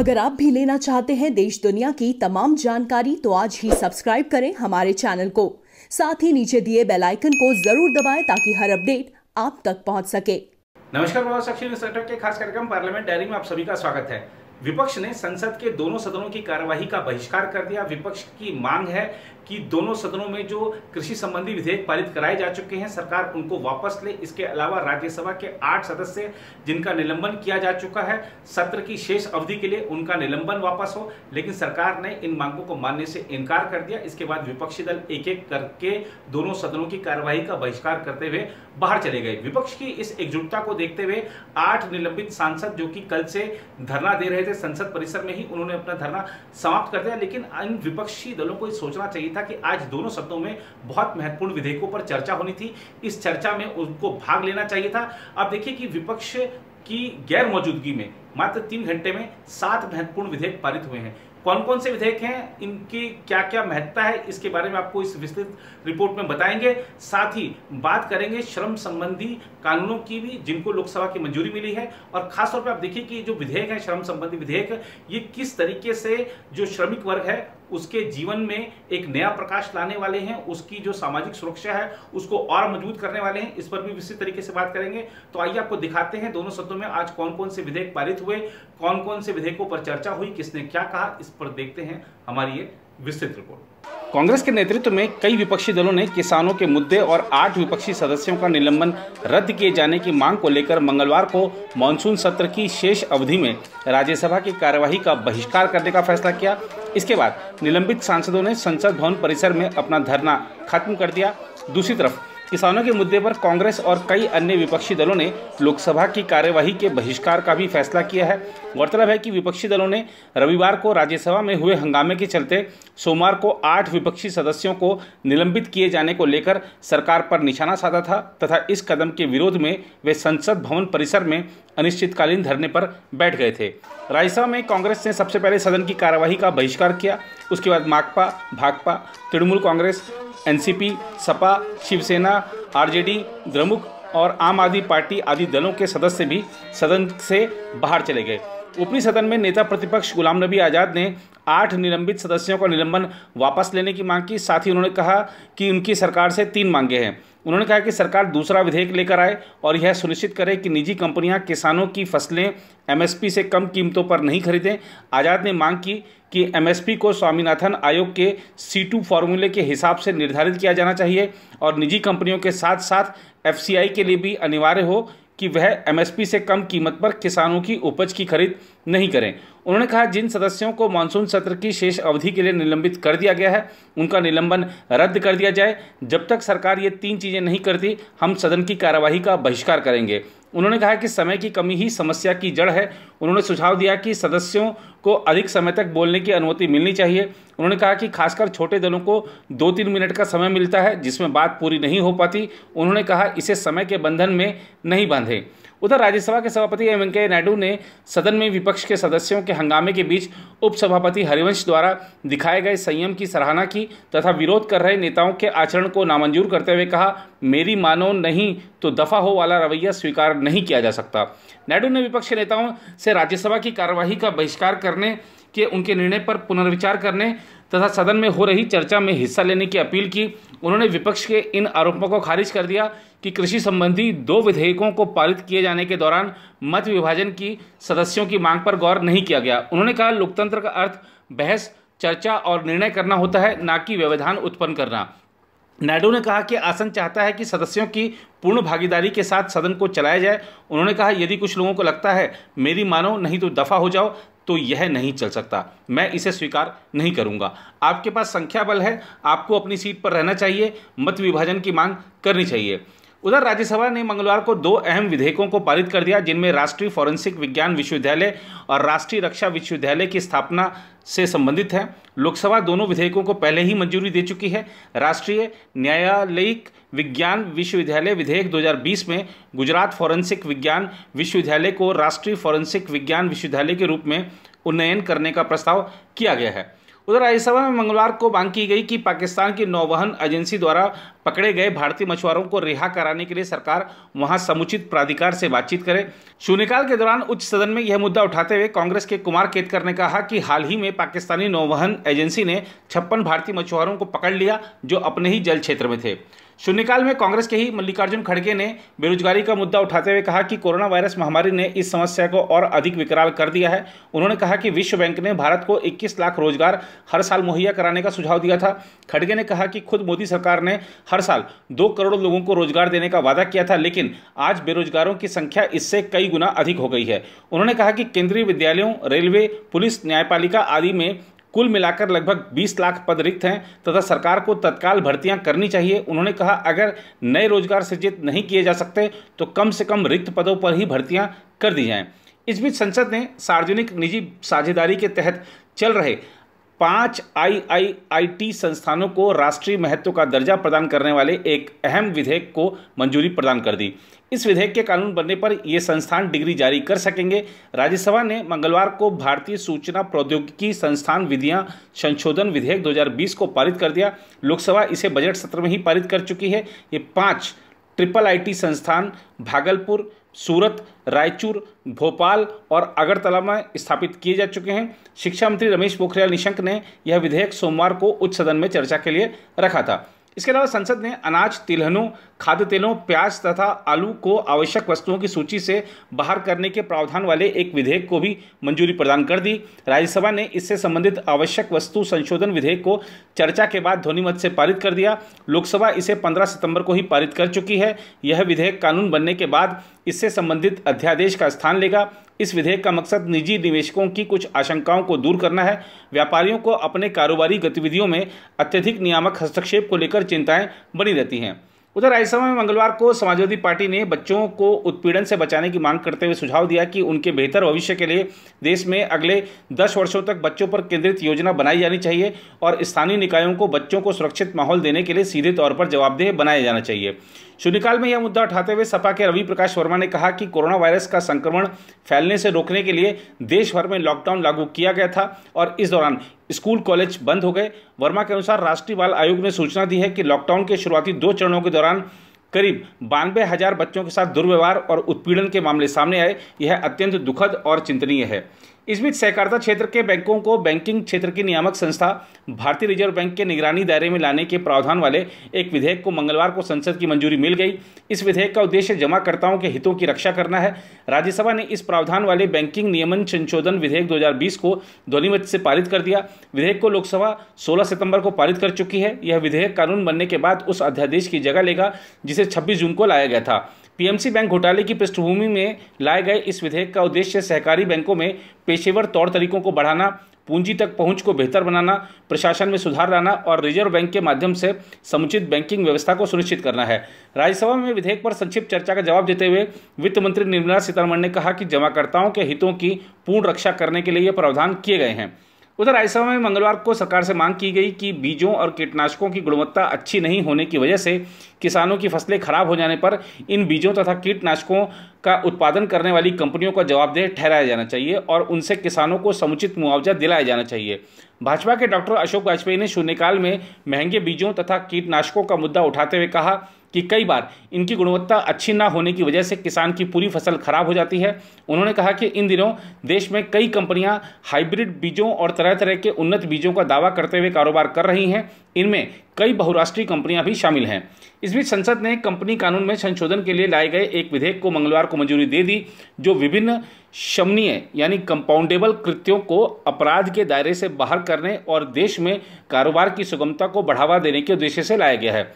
अगर आप भी लेना चाहते हैं देश दुनिया की तमाम जानकारी तो आज ही सब्सक्राइब करें हमारे चैनल को साथ ही नीचे दिए बेल आइकन को जरूर दबाएं ताकि हर अपडेट आप तक पहुंच सके नमस्कार के खास कार्यक्रम पार्लियामेंट डायरी में आप सभी का स्वागत है विपक्ष ने संसद के दोनों सदनों की कार्यवाही का बहिष्कार कर दिया विपक्ष की मांग है कि दोनों सदनों में जो कृषि संबंधी विधेयक पारित कराए जा चुके हैं सरकार उनको वापस ले इसके अलावा राज्यसभा के आठ सदस्य जिनका निलंबन किया जा चुका है सत्र की शेष अवधि के लिए उनका निलंबन वापस हो लेकिन सरकार ने इन मांगों को मानने से इनकार कर दिया इसके बाद विपक्षी दल एक एक करके दोनों सदनों की कार्यवाही का बहिष्कार करते हुए बाहर चले गए विपक्ष की इस एकजुटता को देखते हुए आठ निलंबित सांसद जो कि कल से धरना दे रहे थे संसद परिसर में ही उन्होंने अपना धरना समाप्त कर दिया लेकिन इन विपक्षी दलों को सोचना चाहिए था था कि आज दोनों सदनों में बहुत महत्वपूर्ण विधेयकों पर चर्चा होनी थी इस चर्चा में उनको भाग लेना चाहिए था अब देखिए कि विपक्ष की गैर मौजूदगी में मात्र तीन घंटे में सात महत्वपूर्ण विधेयक पारित हुए हैं कौन कौन से विधेयक हैं इनकी क्या क्या महत्ता है इसके बारे में आपको इस विस्तृत रिपोर्ट में बताएंगे साथ ही बात करेंगे श्रम संबंधी कानूनों की भी जिनको लोकसभा की मंजूरी मिली है और खासतौर पर आप देखिए कि जो विधेयक है श्रम संबंधी विधेयक ये किस तरीके से जो श्रमिक वर्ग है उसके जीवन में एक नया प्रकाश लाने वाले हैं उसकी जो सामाजिक सुरक्षा है उसको और मजबूत करने वाले हैं इस पर भी विस्तृत तरीके से बात करेंगे तो आइए आपको दिखाते हैं दोनों सदनों में आज कौन कौन से विधेयक पारित हुए कौन कौन से विधेयकों पर चर्चा हुई किसने क्या कहा इस पर देखते हैं हमारी ये विस्तृत रिपोर्ट कांग्रेस के नेतृत्व में कई विपक्षी दलों ने किसानों के मुद्दे और आठ विपक्षी सदस्यों का निलंबन रद्द किए जाने की मांग को लेकर मंगलवार को मानसून सत्र की शेष अवधि में राज्यसभा की कार्यवाही का बहिष्कार करने का फैसला किया इसके बाद निलंबित सांसदों ने संसद भवन परिसर में अपना धरना खत्म कर दिया दूसरी तरफ किसानों के मुद्दे पर कांग्रेस और कई अन्य विपक्षी दलों ने लोकसभा की कार्यवाही के बहिष्कार का भी फैसला किया है गौरतलब है कि विपक्षी दलों ने रविवार को राज्यसभा में हुए हंगामे के चलते सोमवार को आठ विपक्षी सदस्यों को निलंबित किए जाने को लेकर सरकार पर निशाना साधा था तथा इस कदम के विरोध में वे संसद भवन परिसर में अनिश्चितकालीन धरने पर बैठ गए थे रायसा में कांग्रेस ने सबसे पहले सदन की कार्यवाही का बहिष्कार किया उसके बाद माकपा भाकपा तृणमूल कांग्रेस एनसीपी सपा शिवसेना आरजेडी द्रमुक और आम आदमी पार्टी आदि दलों के सदस्य भी सदन से बाहर चले गए ऊपरी सदन में नेता प्रतिपक्ष गुलाम नबी आज़ाद ने आठ निलंबित सदस्यों का निलंबन वापस लेने की मांग की साथ ही उन्होंने कहा कि उनकी सरकार से तीन मांगे हैं उन्होंने कहा कि सरकार दूसरा विधेयक लेकर आए और यह सुनिश्चित करे कि निजी कंपनियां किसानों की फसलें एमएसपी से कम कीमतों पर नहीं खरीदें आज़ाद ने मांग की कि एमएसपी को स्वामीनाथन आयोग के सी टू फार्मूले के हिसाब से निर्धारित किया जाना चाहिए और निजी कंपनियों के साथ साथ एफसीआई के लिए भी अनिवार्य हो कि वह एमएसपी से कम कीमत पर किसानों की उपज की खरीद नहीं करें उन्होंने कहा जिन सदस्यों को मानसून सत्र की शेष अवधि के लिए निलंबित कर दिया गया है उनका निलंबन रद्द कर दिया जाए जब तक सरकार ये तीन चीज़ें नहीं करती हम सदन की कार्यवाही का बहिष्कार करेंगे उन्होंने कहा कि समय की कमी ही समस्या की जड़ है उन्होंने सुझाव दिया कि सदस्यों को अधिक समय तक बोलने की अनुमति मिलनी चाहिए उन्होंने कहा कि खासकर छोटे दलों को दो तीन मिनट का समय मिलता है जिसमें बात पूरी नहीं हो पाती उन्होंने कहा इसे समय के बंधन में नहीं बांधें उधर राज्यसभा के सभापति एम वेंकैया नायडू ने सदन में विपक्ष के सदस्यों के हंगामे के बीच उपसभापति हरिवंश द्वारा दिखाए गए संयम की सराहना की तथा विरोध कर रहे नेताओं के आचरण को नामंजूर करते हुए कहा मेरी मानो नहीं तो दफा हो वाला रवैया स्वीकार नहीं किया जा सकता नायडू ने विपक्ष के नेताओं से राज्यसभा की कार्यवाही का बहिष्कार करने के उनके निर्णय पर पुनर्विचार करने तथा सदन में हो रही चर्चा में हिस्सा लेने की अपील की उन्होंने विपक्ष के इन आरोपों को खारिज कर दिया कि कृषि संबंधी दो विधेयकों को पारित किए जाने के दौरान मत विभाजन की सदस्यों की मांग पर गौर नहीं किया गया उन्होंने कहा लोकतंत्र का अर्थ बहस चर्चा और निर्णय करना होता है ना कि व्यवधान उत्पन्न करना नायडू ने कहा कि आसन चाहता है कि सदस्यों की पूर्ण भागीदारी के साथ सदन को चलाया जाए उन्होंने कहा यदि कुछ लोगों को लगता है मेरी मानो नहीं तो दफा हो जाओ तो यह नहीं चल सकता मैं इसे स्वीकार नहीं करूंगा आपके पास संख्या बल है आपको अपनी सीट पर रहना चाहिए मत विभाजन की मांग करनी चाहिए उधर राज्यसभा ने मंगलवार को दो अहम विधेयकों को पारित कर दिया जिनमें राष्ट्रीय फॉरेंसिक विज्ञान विश्वविद्यालय और राष्ट्रीय रक्षा विश्वविद्यालय की स्थापना से संबंधित है लोकसभा दोनों विधेयकों को पहले ही मंजूरी दे चुकी है राष्ट्रीय न्यायालयिक विज्ञान विश्वविद्यालय विधेयक 2020 में गुजरात फॉरेंसिक विज्ञान विश्वविद्यालय को राष्ट्रीय फॉरेंसिक विज्ञान विश्वविद्यालय के रूप में उन्नयन करने का प्रस्ताव किया गया है उधर राज्यसभा में मंगलवार को मांग की गई कि पाकिस्तान की नौवहन एजेंसी द्वारा पकड़े गए भारतीय मछुआरों को रिहा कराने के लिए सरकार वहां समुचित प्राधिकार से बातचीत करे शून्यकाल के दौरान उच्च सदन में यह मुद्दा उठाते हुए कांग्रेस के कुमार केतकर ने कहा कि हाल ही में पाकिस्तानी नौवहन एजेंसी ने छप्पन भारतीय मछुआरों को पकड़ लिया जो अपने ही जल क्षेत्र में थे शून्यकाल में कांग्रेस के ही मल्लिकार्जुन खड़गे ने बेरोजगारी का मुद्दा उठाते हुए कहा कि कोरोना वायरस महामारी ने इस समस्या को और अधिक विकराल कर दिया है उन्होंने कहा कि विश्व बैंक ने भारत को 21 लाख रोजगार हर साल मुहैया कराने का सुझाव दिया था खड़गे ने कहा कि खुद मोदी सरकार ने हर साल दो करोड़ लोगों को रोजगार देने का वादा किया था लेकिन आज बेरोजगारों की संख्या इससे कई गुना अधिक हो गई है उन्होंने कहा कि केंद्रीय विद्यालयों रेलवे पुलिस न्यायपालिका आदि में कुल मिलाकर लगभग 20 लाख पद रिक्त हैं तथा सरकार को तत्काल भर्तियां करनी चाहिए उन्होंने कहा अगर नए रोजगार सृजित नहीं किए जा सकते तो कम से कम रिक्त पदों पर ही भर्तियां कर दी जाएं इस बीच संसद ने सार्वजनिक निजी साझेदारी के तहत चल रहे पांच आईआईआईटी संस्थानों को राष्ट्रीय महत्व का दर्जा प्रदान करने वाले एक अहम विधेयक को मंजूरी प्रदान कर दी इस विधेयक के कानून बनने पर ये संस्थान डिग्री जारी कर सकेंगे राज्यसभा ने मंगलवार को भारतीय सूचना प्रौद्योगिकी संस्थान विधियां संशोधन विधेयक 2020 को पारित कर दिया लोकसभा इसे बजट सत्र में ही पारित कर चुकी है ये पाँच ट्रिपल आईटी संस्थान भागलपुर सूरत रायचूर भोपाल और अगरतला में स्थापित किए जा चुके हैं शिक्षा मंत्री रमेश पोखरियाल निशंक ने यह विधेयक सोमवार को उच्च सदन में चर्चा के लिए रखा था इसके अलावा संसद ने अनाज तिलहनों खाद्य तेलों प्याज तथा आलू को आवश्यक वस्तुओं की सूची से बाहर करने के प्रावधान वाले एक विधेयक को भी मंजूरी प्रदान कर दी राज्यसभा ने इससे संबंधित आवश्यक वस्तु संशोधन विधेयक को चर्चा के बाद ध्वनिमत से पारित कर दिया लोकसभा इसे 15 सितंबर को ही पारित कर चुकी है यह विधेयक कानून बनने के बाद इससे संबंधित अध्यादेश का स्थान लेगा इस विधेयक का मकसद निजी निवेशकों की कुछ आशंकाओं को दूर करना है व्यापारियों को अपने कारोबारी गतिविधियों में अत्यधिक नियामक हस्तक्षेप को लेकर चिंताएं बनी रहती हैं उधर राज्यसभा में मंगलवार को समाजवादी पार्टी ने बच्चों को उत्पीड़न से बचाने की मांग करते हुए सुझाव दिया कि उनके बेहतर भविष्य के लिए देश में अगले दस वर्षों तक बच्चों पर केंद्रित योजना बनाई जानी चाहिए और स्थानीय निकायों को बच्चों को सुरक्षित माहौल देने के लिए सीधे तौर पर जवाबदेह बनाया जाना चाहिए शून्यकाल में यह मुद्दा उठाते हुए सपा के रवि प्रकाश वर्मा ने कहा कि कोरोना वायरस का संक्रमण फैलने से रोकने के लिए देश भर में लॉकडाउन लागू किया गया था और इस दौरान स्कूल कॉलेज बंद हो गए वर्मा के अनुसार राष्ट्रीय बाल आयोग ने सूचना दी है कि लॉकडाउन के शुरुआती दो चरणों के दौरान करीब बानवे हजार बच्चों के साथ दुर्व्यवहार और उत्पीड़न के मामले सामने आए यह अत्यंत दुखद और चिंतनीय है इस बीच सहकारिता क्षेत्र के बैंकों को बैंकिंग क्षेत्र की नियामक संस्था भारतीय रिजर्व बैंक के निगरानी दायरे में लाने के प्रावधान वाले एक विधेयक को मंगलवार को संसद की मंजूरी मिल गई इस विधेयक का उद्देश्य जमाकर्ताओं के हितों की रक्षा करना है राज्यसभा ने इस प्रावधान वाले बैंकिंग नियमन संशोधन विधेयक 2020 को ध्वनिमत से पारित कर दिया विधेयक को लोकसभा सोलह सितंबर को पारित कर चुकी है यह विधेयक कानून बनने के बाद उस अध्यादेश की जगह लेगा जिसे छब्बीस जून को लाया गया था पीएमसी बैंक घोटाले की पृष्ठभूमि में लाए गए इस विधेयक का उद्देश्य सहकारी बैंकों में पेशेवर तौर तरीकों को बढ़ाना पूंजी तक पहुंच को बेहतर बनाना प्रशासन में सुधार लाना और रिजर्व बैंक के माध्यम से समुचित बैंकिंग व्यवस्था को सुनिश्चित करना है राज्यसभा में विधेयक पर संक्षिप्त चर्चा का जवाब देते हुए वित्त मंत्री निर्मला सीतारमण ने कहा कि जमाकर्ताओं के हितों की पूर्ण रक्षा करने के लिए ये प्रावधान किए गए हैं उधर राज्यसभा में मंगलवार को सरकार से मांग की गई कि बीजों और कीटनाशकों की गुणवत्ता अच्छी नहीं होने की वजह से किसानों की फसलें खराब हो जाने पर इन बीजों तथा कीटनाशकों का उत्पादन करने वाली कंपनियों का जवाबदेह ठहराया जाना चाहिए और उनसे किसानों को समुचित मुआवजा दिलाया जाना चाहिए भाजपा के डॉक्टर अशोक वाजपेयी ने शून्यकाल में महंगे बीजों तथा कीटनाशकों का मुद्दा उठाते हुए कहा कि कई बार इनकी गुणवत्ता अच्छी ना होने की वजह से किसान की पूरी फसल खराब हो जाती है उन्होंने कहा कि इन दिनों देश में कई कंपनियां हाइब्रिड बीजों और तरह तरह के उन्नत बीजों का दावा करते हुए कारोबार कर रही हैं इनमें कई बहुराष्ट्रीय कंपनियां भी शामिल हैं इस बीच संसद ने कंपनी कानून में संशोधन के लिए लाए गए एक विधेयक को मंगलवार को मंजूरी दे दी जो विभिन्न शमनीय यानी कंपाउंडेबल कृत्यों को अपराध के दायरे से बाहर करने और देश में कारोबार की सुगमता को बढ़ावा देने के उद्देश्य से लाया गया है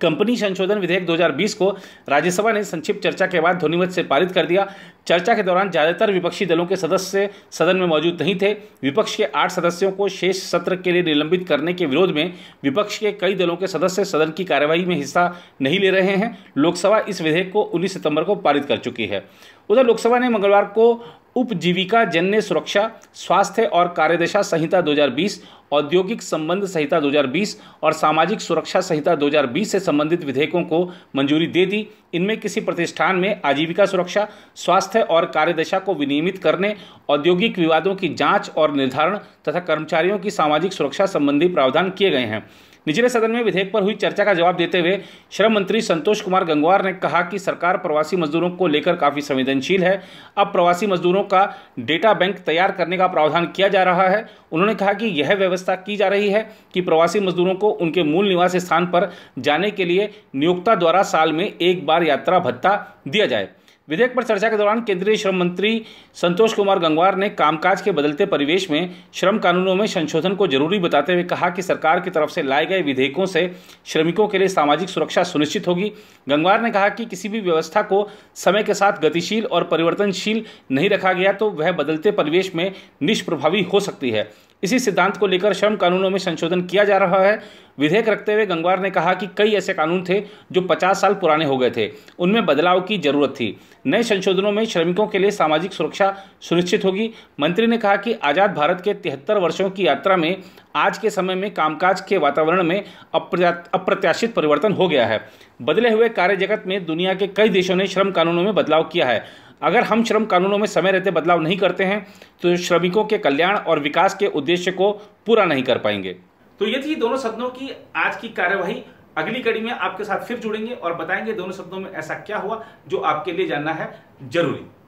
कंपनी संशोधन विधेयक 2020 को राज्यसभा ने संक्षिप्त चर्चा के बाद ध्वनिमत से पारित कर दिया चर्चा के दौरान ज्यादातर विपक्षी दलों के सदस्य सदन में मौजूद नहीं थे विपक्ष के आठ सदस्यों को शेष सत्र के लिए निलंबित करने के विरोध में विपक्ष के कई दलों के सदस्य सदन की कार्यवाही में हिस्सा नहीं ले रहे हैं लोकसभा इस विधेयक को उन्नीस सितंबर को पारित कर चुकी है उधर लोकसभा ने मंगलवार को उपजीविका जन्य सुरक्षा स्वास्थ्य और कार्यदशा संहिता 2020 औद्योगिक संबंध संहिता 2020 और सामाजिक सुरक्षा संहिता 2020 से संबंधित विधेयकों को मंजूरी दे दी इनमें किसी प्रतिष्ठान में आजीविका सुरक्षा स्वास्थ्य और कार्यदशा को विनियमित करने औद्योगिक विवादों की जांच और निर्धारण तथा कर्मचारियों की सामाजिक सुरक्षा संबंधी प्रावधान किए गए हैं निचले सदन में विधेयक पर हुई चर्चा का जवाब देते हुए श्रम मंत्री संतोष कुमार गंगवार ने कहा कि सरकार प्रवासी मजदूरों को लेकर काफ़ी संवेदनशील है अब प्रवासी मजदूरों का डेटा बैंक तैयार करने का प्रावधान किया जा रहा है उन्होंने कहा कि यह व्यवस्था की जा रही है कि प्रवासी मजदूरों को उनके मूल निवास स्थान पर जाने के लिए नियोक्ता द्वारा साल में एक बार यात्रा भत्ता दिया जाए विधेयक पर चर्चा के दौरान केंद्रीय श्रम मंत्री संतोष कुमार गंगवार ने कामकाज के बदलते परिवेश में श्रम कानूनों में संशोधन को जरूरी बताते हुए कहा कि सरकार की तरफ से लाए गए विधेयकों से श्रमिकों के लिए सामाजिक सुरक्षा सुनिश्चित होगी गंगवार ने कहा कि किसी भी व्यवस्था को समय के साथ गतिशील और परिवर्तनशील नहीं रखा गया तो वह बदलते परिवेश में निष्प्रभावी हो सकती है इसी सिद्धांत को लेकर श्रम कानूनों में संशोधन किया जा रहा है विधेयक रखते हुए गंगवार ने कहा कि कई ऐसे कानून थे जो 50 साल पुराने हो गए थे उनमें बदलाव की जरूरत थी नए संशोधनों में श्रमिकों के लिए सामाजिक सुरक्षा सुनिश्चित होगी मंत्री ने कहा कि आज़ाद भारत के तिहत्तर वर्षों की यात्रा में आज के समय में कामकाज के वातावरण में अप्रत्याशित परिवर्तन हो गया है बदले हुए कार्य जगत में दुनिया के कई देशों ने श्रम कानूनों में बदलाव किया है अगर हम श्रम कानूनों में समय रहते बदलाव नहीं करते हैं तो श्रमिकों के कल्याण और विकास के उद्देश्य को पूरा नहीं कर पाएंगे तो ये थी दोनों सदनों की आज की कार्यवाही अगली कड़ी में आपके साथ फिर जुड़ेंगे और बताएंगे दोनों सदनों में ऐसा क्या हुआ जो आपके लिए जानना है जरूरी